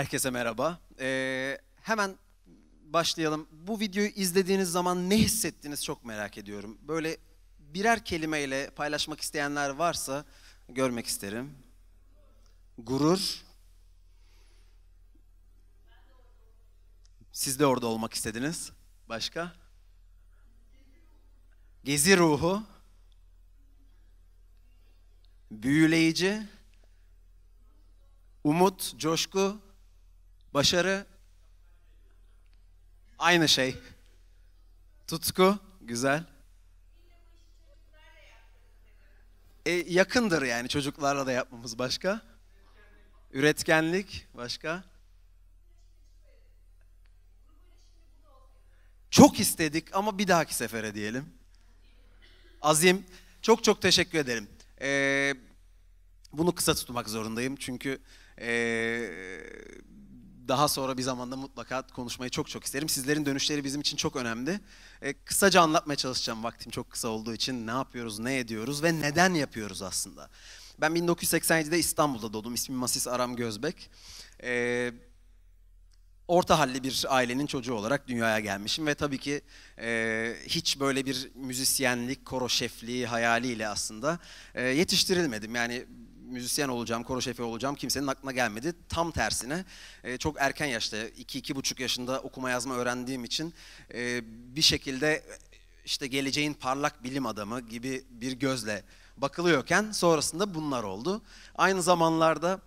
Herkese merhaba. Ee, hemen başlayalım. Bu videoyu izlediğiniz zaman ne hissettiniz çok merak ediyorum. Böyle birer kelimeyle paylaşmak isteyenler varsa görmek isterim. Gurur. Siz de orada olmak istediniz. Başka? Gezi ruhu. Büyüleyici. Umut, coşku. Başarı aynı şey. Tutku güzel. E, yakındır yani çocuklarla da yapmamız başka. Üretkenlik başka. Çok istedik ama bir dahaki sefere diyelim. Azim çok çok teşekkür ederim. Ee, bunu kısa tutmak zorundayım çünkü ee, daha sonra bir zamanda mutlaka konuşmayı çok çok isterim. Sizlerin dönüşleri bizim için çok önemli. E, kısaca anlatmaya çalışacağım vaktim çok kısa olduğu için ne yapıyoruz, ne ediyoruz ve neden yapıyoruz aslında. Ben 1987'de İstanbul'da doğdum. İsmim Masis Aram Gözbek. E, orta halli bir ailenin çocuğu olarak dünyaya gelmişim ve tabii ki e, hiç böyle bir müzisyenlik, koro şefliği hayaliyle aslında e, yetiştirilmedim. Yani müzisyen olacağım, koro şefi olacağım kimsenin aklına gelmedi. Tam tersine e, çok erken yaşta, 2-2,5 yaşında okuma yazma öğrendiğim için e, bir şekilde e, işte geleceğin parlak bilim adamı gibi bir gözle bakılıyorken sonrasında bunlar oldu. Aynı zamanlarda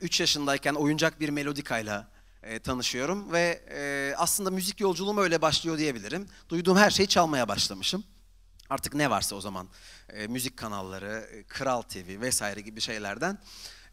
3 yaşındayken oyuncak bir melodikayla e, tanışıyorum ve e, aslında müzik yolculuğum öyle başlıyor diyebilirim. Duyduğum her şeyi çalmaya başlamışım artık ne varsa o zaman e, müzik kanalları, e, Kral TV vesaire gibi şeylerden.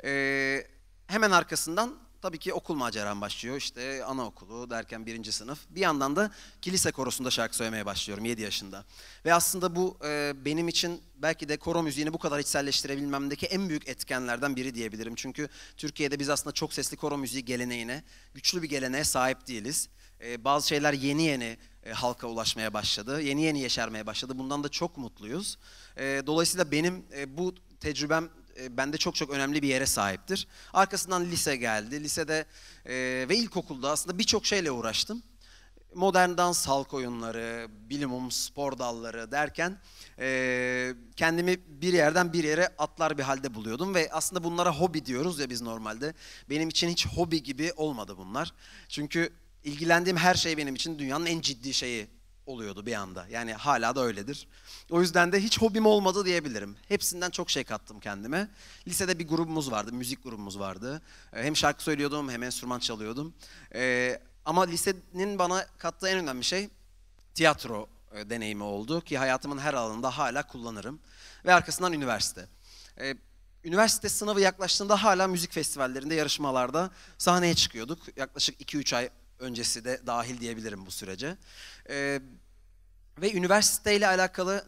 E, hemen arkasından tabii ki okul maceram başlıyor. İşte anaokulu derken birinci sınıf. Bir yandan da kilise korosunda şarkı söylemeye başlıyorum 7 yaşında. Ve aslında bu e, benim için belki de koro müziğini bu kadar içselleştirebilmemdeki en büyük etkenlerden biri diyebilirim. Çünkü Türkiye'de biz aslında çok sesli koro müziği geleneğine, güçlü bir geleneğe sahip değiliz. Ee, bazı şeyler yeni yeni e, halka ulaşmaya başladı. Yeni yeni yeşermeye başladı. Bundan da çok mutluyuz. Ee, dolayısıyla benim e, bu tecrübem e, bende çok çok önemli bir yere sahiptir. Arkasından lise geldi. Lisede ve ilkokulda aslında birçok şeyle uğraştım. Modern dans, halk oyunları, bilimum, spor dalları derken kendimi bir yerden bir yere atlar bir halde buluyordum. Ve aslında bunlara hobi diyoruz ya biz normalde. Benim için hiç hobi gibi olmadı bunlar. Çünkü ilgilendiğim her şey benim için dünyanın en ciddi şeyi oluyordu bir anda. Yani hala da öyledir. O yüzden de hiç hobim olmadı diyebilirim. Hepsinden çok şey kattım kendime. Lisede bir grubumuz vardı, müzik grubumuz vardı. Ee, hem şarkı söylüyordum hem enstrüman çalıyordum. Ee, ama lisenin bana kattığı en önemli şey tiyatro e, deneyimi oldu ki hayatımın her alanında hala kullanırım. Ve arkasından üniversite. Ee, üniversite sınavı yaklaştığında hala müzik festivallerinde, yarışmalarda sahneye çıkıyorduk. Yaklaşık 2-3 ay öncesi de dahil diyebilirim bu sürece. E, ve üniversiteyle alakalı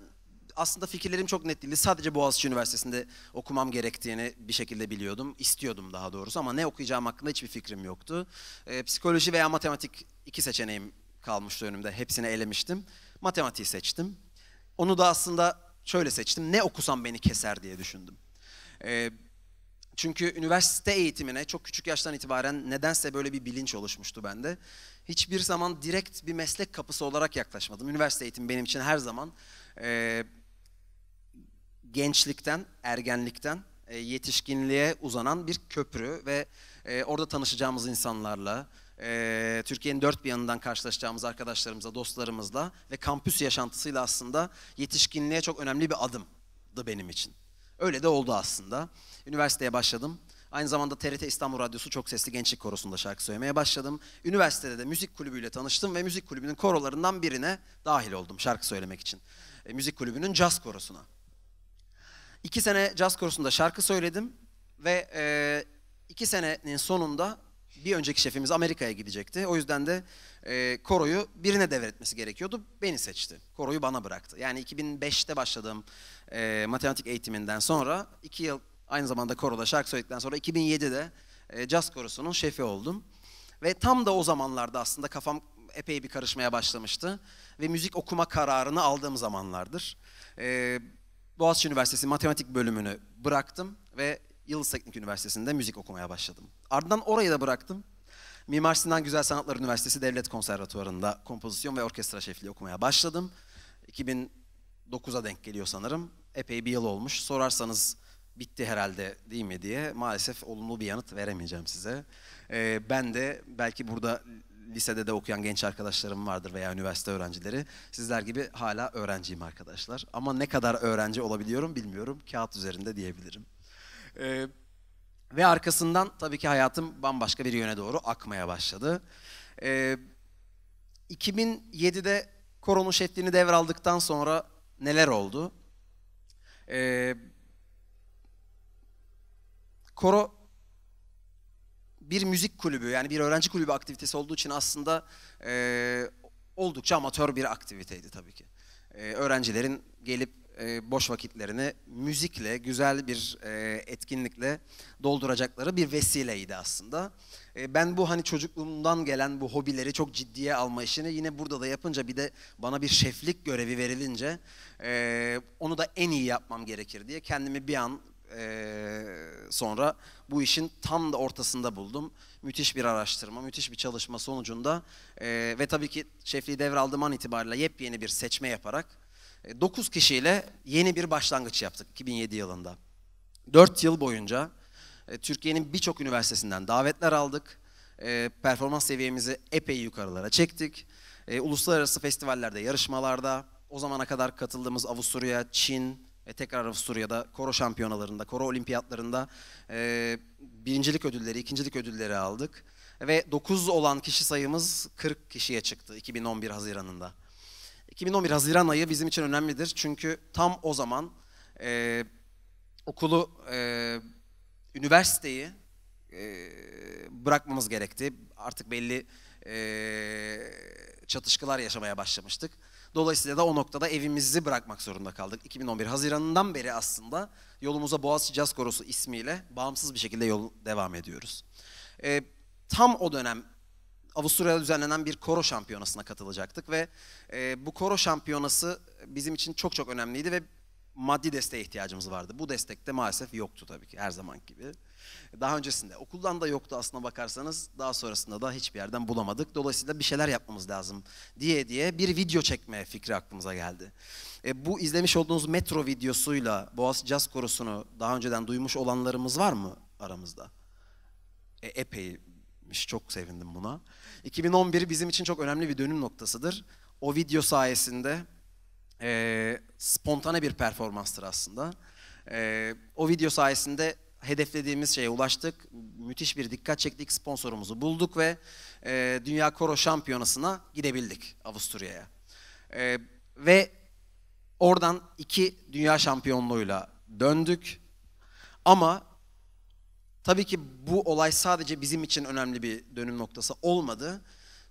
aslında fikirlerim çok net değildi. Sadece Boğaziçi Üniversitesi'nde okumam gerektiğini bir şekilde biliyordum. istiyordum daha doğrusu ama ne okuyacağım hakkında hiçbir fikrim yoktu. E, psikoloji veya matematik iki seçeneğim kalmıştı önümde. Hepsini elemiştim. Matematiği seçtim. Onu da aslında şöyle seçtim. Ne okusam beni keser diye düşündüm. E, çünkü üniversite eğitimine çok küçük yaştan itibaren nedense böyle bir bilinç oluşmuştu bende. Hiçbir zaman direkt bir meslek kapısı olarak yaklaşmadım. Üniversite eğitimi benim için her zaman e, gençlikten, ergenlikten e, yetişkinliğe uzanan bir köprü ve e, orada tanışacağımız insanlarla, e, Türkiye'nin dört bir yanından karşılaşacağımız arkadaşlarımızla, dostlarımızla ve kampüs yaşantısıyla aslında yetişkinliğe çok önemli bir adımdı benim için. Öyle de oldu aslında. Üniversiteye başladım. Aynı zamanda TRT İstanbul Radyosu Çok Sesli Gençlik Korosu'nda şarkı söylemeye başladım. Üniversitede de müzik kulübüyle tanıştım ve müzik kulübünün korolarından birine dahil oldum şarkı söylemek için. E, müzik kulübünün caz korosuna. İki sene caz korosunda şarkı söyledim ve e, iki senenin sonunda bir önceki şefimiz Amerika'ya gidecekti. O yüzden de e, koroyu birine devretmesi gerekiyordu. Beni seçti. Koroyu bana bıraktı. Yani 2005'te başladığım e, matematik eğitiminden sonra iki yıl aynı zamanda koroda şarkı söyledikten sonra 2007'de e, Jazz Korosu'nun şefi oldum. Ve tam da o zamanlarda aslında kafam epey bir karışmaya başlamıştı. Ve müzik okuma kararını aldığım zamanlardır. E, Boğaziçi Üniversitesi Matematik bölümünü bıraktım ve Yıldız Teknik Üniversitesi'nde müzik okumaya başladım. Ardından orayı da bıraktım. Mimar Sinan Güzel Sanatlar Üniversitesi Devlet Konservatuvarı'nda kompozisyon ve orkestra şefliği okumaya başladım. 2009'a denk geliyor sanırım. Epey bir yıl olmuş. Sorarsanız bitti herhalde değil mi diye maalesef olumlu bir yanıt veremeyeceğim size. Ee, ben de belki burada lisede de okuyan genç arkadaşlarım vardır veya üniversite öğrencileri. Sizler gibi hala öğrenciyim arkadaşlar. Ama ne kadar öğrenci olabiliyorum bilmiyorum. Kağıt üzerinde diyebilirim. E, ve arkasından tabii ki hayatım bambaşka bir yöne doğru akmaya başladı. E, ee, 2007'de koronu şeklini devraldıktan sonra neler oldu? E, Koro bir müzik kulübü yani bir öğrenci kulübü aktivitesi olduğu için aslında e, oldukça amatör bir aktiviteydi tabii ki. E, öğrencilerin gelip e, boş vakitlerini müzikle, güzel bir e, etkinlikle dolduracakları bir vesileydi aslında. E, ben bu hani çocukluğumdan gelen bu hobileri çok ciddiye alma işini yine burada da yapınca bir de bana bir şeflik görevi verilince onu da en iyi yapmam gerekir diye kendimi bir an sonra bu işin tam da ortasında buldum. Müthiş bir araştırma, müthiş bir çalışma sonucunda ve tabii ki şefliği devraldığım an itibariyle yepyeni bir seçme yaparak 9 e, kişiyle yeni bir başlangıç yaptık 2007 yılında. 4 yıl boyunca e, Türkiye'nin birçok üniversitesinden davetler aldık. E, performans seviyemizi epey yukarılara çektik. Uluslararası festivallerde, yarışmalarda o zamana kadar katıldığımız Avusturya, Çin ve tekrar Avusturya'da koro şampiyonalarında, koro olimpiyatlarında birincilik ödülleri, ikincilik ödülleri aldık. Ve 9 olan kişi sayımız 40 kişiye çıktı 2011 Haziran'ında. 2011 Haziran ayı bizim için önemlidir. Çünkü tam o zaman e, okulu, e, üniversiteyi e, bırakmamız gerekti. Artık belli e, çatışkılar yaşamaya başlamıştık. Dolayısıyla da o noktada evimizi bırakmak zorunda kaldık. 2011 Haziran'ından beri aslında yolumuza Boğaziçi Caz Korosu ismiyle bağımsız bir şekilde yol devam ediyoruz. E, tam o dönem Avusturya'da düzenlenen bir koro şampiyonasına katılacaktık ve e, bu koro şampiyonası bizim için çok çok önemliydi ve maddi desteğe ihtiyacımız vardı. Bu destek de maalesef yoktu tabii ki her zaman gibi. Daha öncesinde okuldan da yoktu aslına bakarsanız. Daha sonrasında da hiçbir yerden bulamadık. Dolayısıyla bir şeyler yapmamız lazım diye diye bir video çekme fikri aklımıza geldi. E, bu izlemiş olduğunuz metro videosuyla Boğaz jazz Korosu'nu daha önceden duymuş olanlarımız var mı aramızda? E, epey etmiş. Çok sevindim buna. 2011 bizim için çok önemli bir dönüm noktasıdır. O video sayesinde e, spontane bir performanstır aslında. E, o video sayesinde hedeflediğimiz şeye ulaştık. Müthiş bir dikkat çektik, sponsorumuzu bulduk ve e, Dünya Koro Şampiyonası'na gidebildik Avusturya'ya. E, ve oradan iki dünya şampiyonluğuyla döndük. Ama Tabii ki bu olay sadece bizim için önemli bir dönüm noktası olmadı.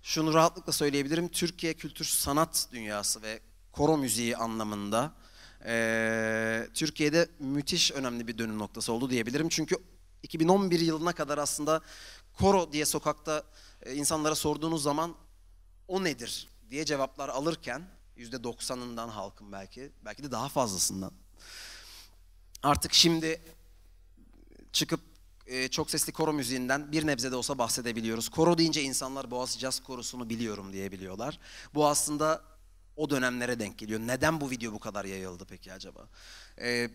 Şunu rahatlıkla söyleyebilirim. Türkiye kültür sanat dünyası ve koro müziği anlamında e, Türkiye'de müthiş önemli bir dönüm noktası oldu diyebilirim. Çünkü 2011 yılına kadar aslında koro diye sokakta e, insanlara sorduğunuz zaman o nedir diye cevaplar alırken %90'ından halkın belki, belki de daha fazlasından. Artık şimdi çıkıp e, çok sesli koro müziğinden bir nebze de olsa bahsedebiliyoruz. Koro deyince insanlar Boğaz Caz Korosu'nu biliyorum diyebiliyorlar. Bu aslında o dönemlere denk geliyor. Neden bu video bu kadar yayıldı peki acaba? E,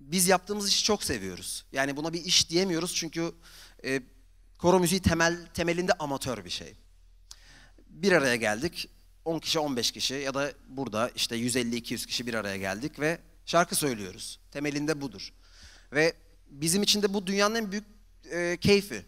biz yaptığımız işi çok seviyoruz. Yani buna bir iş diyemiyoruz çünkü e, koro müziği temel temelinde amatör bir şey. Bir araya geldik. 10 kişi 15 kişi ya da burada işte 150-200 kişi bir araya geldik ve şarkı söylüyoruz. Temelinde budur. Ve bizim için de bu dünyanın en büyük e, keyfi.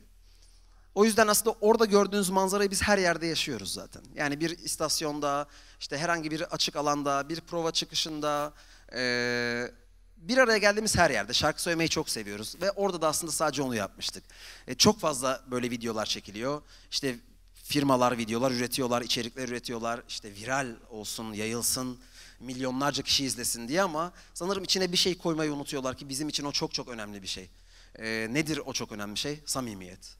O yüzden aslında orada gördüğünüz manzarayı biz her yerde yaşıyoruz zaten. Yani bir istasyonda, işte herhangi bir açık alanda, bir prova çıkışında, e, bir araya geldiğimiz her yerde. Şarkı söylemeyi çok seviyoruz ve orada da aslında sadece onu yapmıştık. E, çok fazla böyle videolar çekiliyor. İşte firmalar videolar üretiyorlar, içerikler üretiyorlar. İşte viral olsun, yayılsın milyonlarca kişi izlesin diye ama sanırım içine bir şey koymayı unutuyorlar ki bizim için o çok çok önemli bir şey. E, nedir o çok önemli şey? Samimiyet.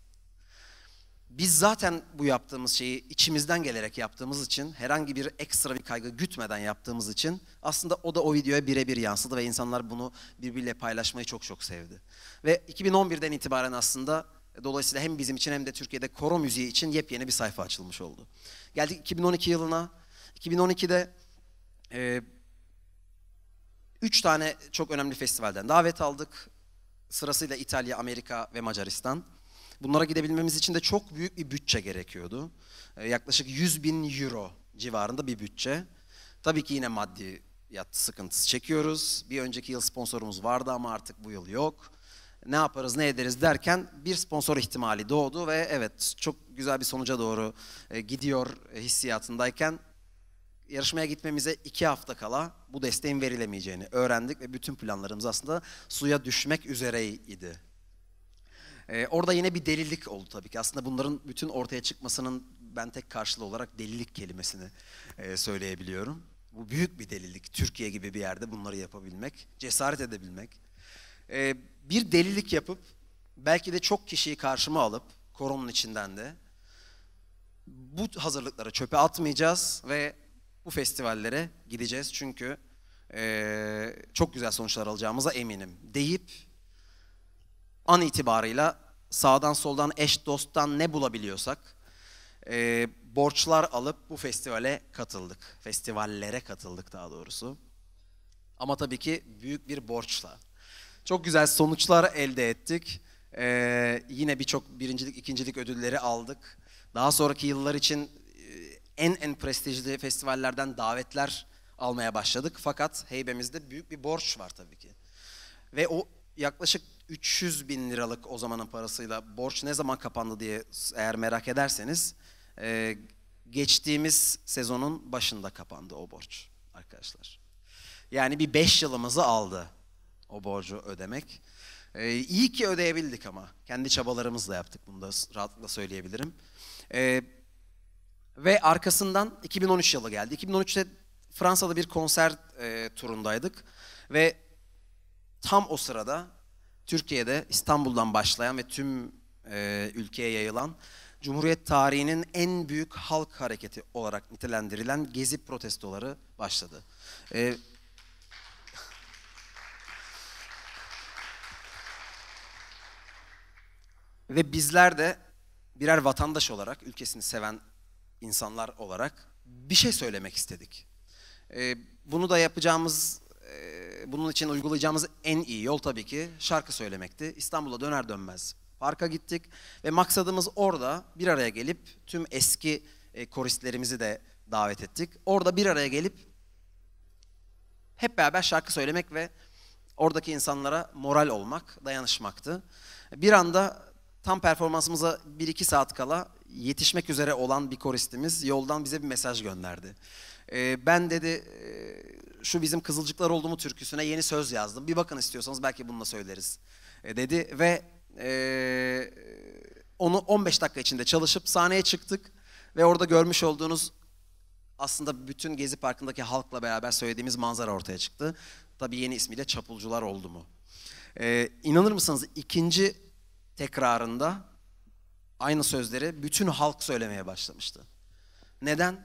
Biz zaten bu yaptığımız şeyi içimizden gelerek yaptığımız için herhangi bir ekstra bir kaygı gütmeden yaptığımız için aslında o da o videoya birebir yansıdı ve insanlar bunu birbiriyle paylaşmayı çok çok sevdi. Ve 2011'den itibaren aslında dolayısıyla hem bizim için hem de Türkiye'de koro müziği için yepyeni bir sayfa açılmış oldu. Geldik 2012 yılına. 2012'de e, üç tane çok önemli festivalden davet aldık. Sırasıyla İtalya, Amerika ve Macaristan. Bunlara gidebilmemiz için de çok büyük bir bütçe gerekiyordu. E, yaklaşık 100 bin euro civarında bir bütçe. Tabii ki yine maddi yat sıkıntısı çekiyoruz. Bir önceki yıl sponsorumuz vardı ama artık bu yıl yok. Ne yaparız ne ederiz derken bir sponsor ihtimali doğdu ve evet çok güzel bir sonuca doğru gidiyor hissiyatındayken yarışmaya gitmemize iki hafta kala bu desteğin verilemeyeceğini öğrendik ve bütün planlarımız aslında suya düşmek üzereydi. Ee, orada yine bir delilik oldu tabii ki. Aslında bunların bütün ortaya çıkmasının ben tek karşılığı olarak delilik kelimesini e, söyleyebiliyorum. Bu büyük bir delilik. Türkiye gibi bir yerde bunları yapabilmek, cesaret edebilmek. Ee, bir delilik yapıp belki de çok kişiyi karşıma alıp koronun içinden de bu hazırlıkları çöpe atmayacağız ve bu festivallere gideceğiz. Çünkü e, çok güzel sonuçlar alacağımıza eminim deyip an itibarıyla sağdan soldan eş dosttan ne bulabiliyorsak e, borçlar alıp bu festivale katıldık. Festivallere katıldık daha doğrusu. Ama tabii ki büyük bir borçla. Çok güzel sonuçlar elde ettik. Ee, yine birçok birincilik, ikincilik ödülleri aldık. Daha sonraki yıllar için en en prestijli festivallerden davetler almaya başladık. Fakat heybemizde büyük bir borç var tabii ki. Ve o yaklaşık 300 bin liralık o zamanın parasıyla borç ne zaman kapandı diye eğer merak ederseniz e, geçtiğimiz sezonun başında kapandı o borç arkadaşlar. Yani bir 5 yılımızı aldı o borcu ödemek. E, iyi ki ödeyebildik ama kendi çabalarımızla yaptık bunu da rahatlıkla söyleyebilirim. E, ve arkasından 2013 yılı geldi. 2013'te Fransa'da bir konser e, turundaydık. Ve tam o sırada Türkiye'de İstanbul'dan başlayan ve tüm e, ülkeye yayılan Cumhuriyet tarihinin en büyük halk hareketi olarak nitelendirilen gezi protestoları başladı. E, ve bizler de birer vatandaş olarak ülkesini seven insanlar olarak bir şey söylemek istedik. Ee, bunu da yapacağımız, e, bunun için uygulayacağımız en iyi yol tabii ki şarkı söylemekti. İstanbul'a döner dönmez parka gittik ve maksadımız orada bir araya gelip tüm eski e, koristlerimizi de davet ettik. Orada bir araya gelip hep beraber şarkı söylemek ve oradaki insanlara moral olmak, dayanışmaktı. Bir anda tam performansımıza 1-2 saat kala yetişmek üzere olan bir koristimiz yoldan bize bir mesaj gönderdi. Ee, ben dedi ee, şu bizim Kızılcıklar oldu mu türküsüne yeni söz yazdım. Bir bakın istiyorsanız belki bununla söyleriz ee, dedi ve e, onu 15 dakika içinde çalışıp sahneye çıktık ve orada görmüş olduğunuz aslında bütün Gezi Parkı'ndaki halkla beraber söylediğimiz manzara ortaya çıktı. Tabii yeni ismiyle Çapulcular oldu mu? Ee, inanır mısınız ikinci tekrarında aynı sözleri bütün halk söylemeye başlamıştı. Neden?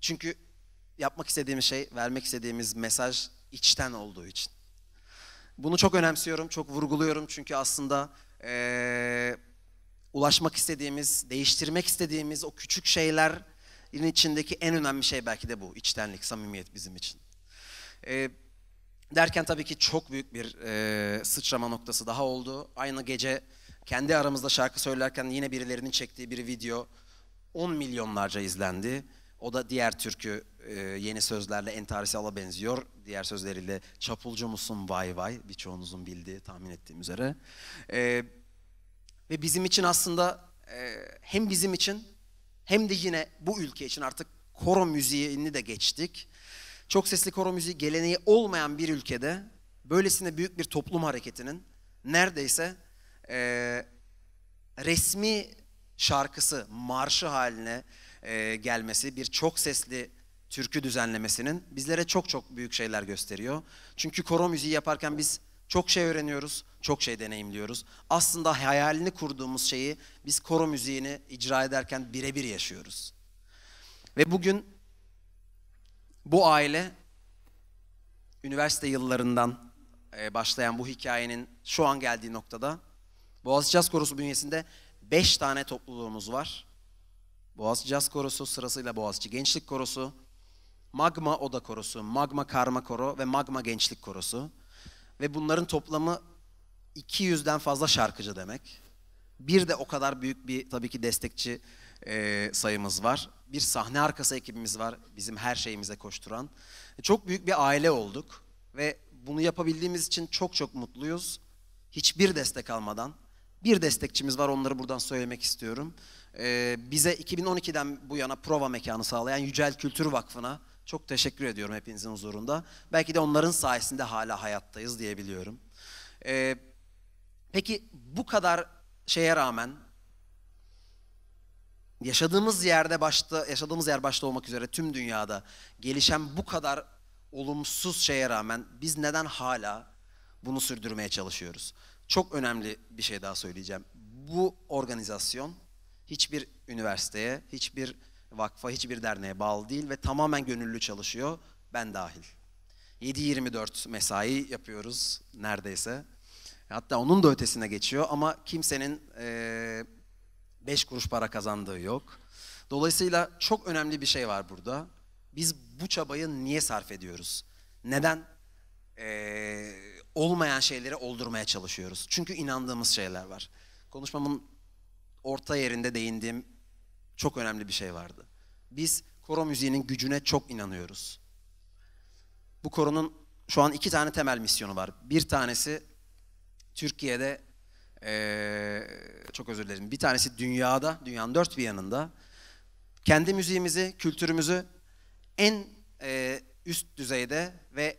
Çünkü yapmak istediğimiz şey, vermek istediğimiz mesaj içten olduğu için. Bunu çok önemsiyorum, çok vurguluyorum çünkü aslında ee, ulaşmak istediğimiz, değiştirmek istediğimiz o küçük şeylerin içindeki en önemli şey belki de bu. içtenlik, samimiyet bizim için. Ee, Derken tabii ki çok büyük bir e, sıçrama noktası daha oldu. Aynı gece kendi aramızda şarkı söylerken yine birilerinin çektiği bir video 10 milyonlarca izlendi. O da diğer türkü e, yeni sözlerle Entarisi Ala benziyor. Diğer sözleriyle Çapulcu musun vay vay birçoğunuzun bildiği tahmin ettiğim üzere. E, ve bizim için aslında e, hem bizim için hem de yine bu ülke için artık koro müziğini de geçtik. Çok sesli koro müziği geleneği olmayan bir ülkede böylesine büyük bir toplum hareketinin neredeyse e, resmi şarkısı, marşı haline e, gelmesi, bir çok sesli türkü düzenlemesinin bizlere çok çok büyük şeyler gösteriyor. Çünkü koro müziği yaparken biz çok şey öğreniyoruz, çok şey deneyimliyoruz. Aslında hayalini kurduğumuz şeyi biz koro müziğini icra ederken birebir yaşıyoruz. Ve bugün bu aile üniversite yıllarından e, başlayan bu hikayenin şu an geldiği noktada Boğaziçi Caz Korosu bünyesinde 5 tane topluluğumuz var. Boğaziçi Caz Korosu sırasıyla Boğaziçi Gençlik Korosu, Magma Oda Korosu, Magma Karma Koro ve Magma Gençlik Korosu. Ve bunların toplamı 200'den fazla şarkıcı demek. Bir de o kadar büyük bir tabii ki destekçi e, sayımız var bir sahne arkası ekibimiz var bizim her şeyimize koşturan. E, çok büyük bir aile olduk ve bunu yapabildiğimiz için çok çok mutluyuz. Hiçbir destek almadan. Bir destekçimiz var onları buradan söylemek istiyorum. Ee, bize 2012'den bu yana prova mekanı sağlayan Yücel Kültür Vakfı'na çok teşekkür ediyorum hepinizin huzurunda. Belki de onların sayesinde hala hayattayız diyebiliyorum. Ee, peki bu kadar şeye rağmen yaşadığımız yerde başta yaşadığımız yer başta olmak üzere tüm dünyada gelişen bu kadar olumsuz şeye rağmen biz neden hala bunu sürdürmeye çalışıyoruz? Çok önemli bir şey daha söyleyeceğim. Bu organizasyon hiçbir üniversiteye, hiçbir vakfa, hiçbir derneğe bağlı değil ve tamamen gönüllü çalışıyor. Ben dahil. 7-24 mesai yapıyoruz neredeyse. Hatta onun da ötesine geçiyor ama kimsenin e, Beş kuruş para kazandığı yok. Dolayısıyla çok önemli bir şey var burada. Biz bu çabayı niye sarf ediyoruz? Neden ee, olmayan şeyleri oldurmaya çalışıyoruz? Çünkü inandığımız şeyler var. Konuşmamın orta yerinde değindiğim çok önemli bir şey vardı. Biz koro müziğinin gücüne çok inanıyoruz. Bu koronun şu an iki tane temel misyonu var. Bir tanesi Türkiye'de ee, çok özür dilerim. Bir tanesi dünyada, dünyanın dört bir yanında kendi müziğimizi, kültürümüzü en e, üst düzeyde ve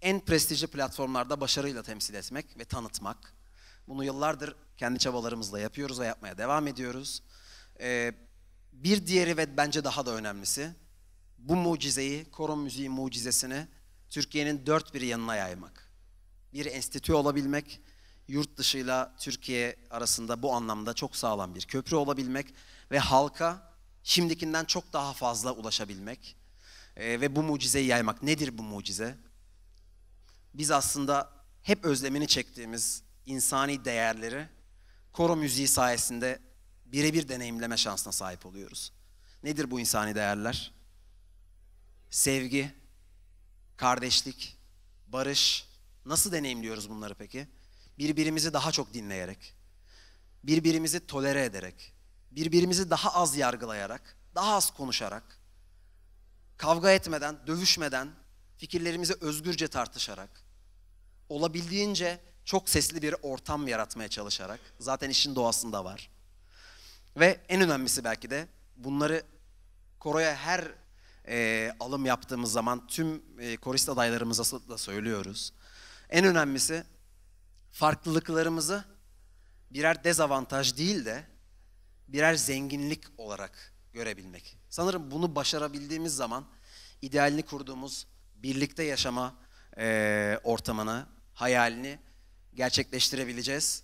en prestijli platformlarda başarıyla temsil etmek ve tanıtmak. Bunu yıllardır kendi çabalarımızla yapıyoruz ve yapmaya devam ediyoruz. Ee, bir diğeri ve bence daha da önemlisi bu mucizeyi, koron müziği mucizesini Türkiye'nin dört bir yanına yaymak. Bir enstitü olabilmek, yurt dışıyla Türkiye arasında bu anlamda çok sağlam bir köprü olabilmek ve halka şimdikinden çok daha fazla ulaşabilmek e, ve bu mucizeyi yaymak. Nedir bu mucize? Biz aslında hep özlemini çektiğimiz insani değerleri koro müziği sayesinde birebir deneyimleme şansına sahip oluyoruz. Nedir bu insani değerler? Sevgi, kardeşlik, barış. Nasıl deneyimliyoruz bunları peki? birbirimizi daha çok dinleyerek, birbirimizi tolere ederek, birbirimizi daha az yargılayarak, daha az konuşarak, kavga etmeden, dövüşmeden, fikirlerimizi özgürce tartışarak, olabildiğince çok sesli bir ortam yaratmaya çalışarak, zaten işin doğasında var. Ve en önemlisi belki de bunları koroya her e, alım yaptığımız zaman tüm e, korist adaylarımıza da söylüyoruz. En önemlisi farklılıklarımızı birer dezavantaj değil de birer zenginlik olarak görebilmek. Sanırım bunu başarabildiğimiz zaman idealini kurduğumuz birlikte yaşama e, ortamını, hayalini gerçekleştirebileceğiz.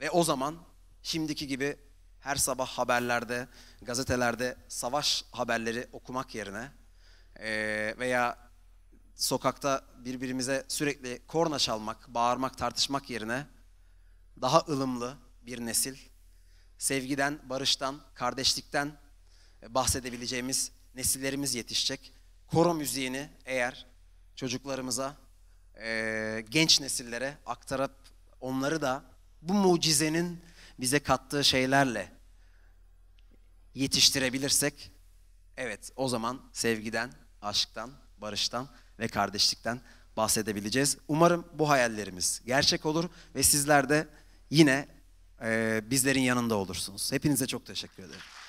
Ve o zaman şimdiki gibi her sabah haberlerde, gazetelerde savaş haberleri okumak yerine e, veya sokakta birbirimize sürekli korna çalmak, bağırmak, tartışmak yerine daha ılımlı bir nesil, sevgiden, barıştan, kardeşlikten e, bahsedebileceğimiz nesillerimiz yetişecek. Koro müziğini eğer çocuklarımıza, e, genç nesillere aktarıp onları da bu mucizenin bize kattığı şeylerle yetiştirebilirsek, evet o zaman sevgiden, aşktan, barıştan ve kardeşlikten bahsedebileceğiz. Umarım bu hayallerimiz gerçek olur ve sizler de yine e, bizlerin yanında olursunuz. Hepinize çok teşekkür ederim.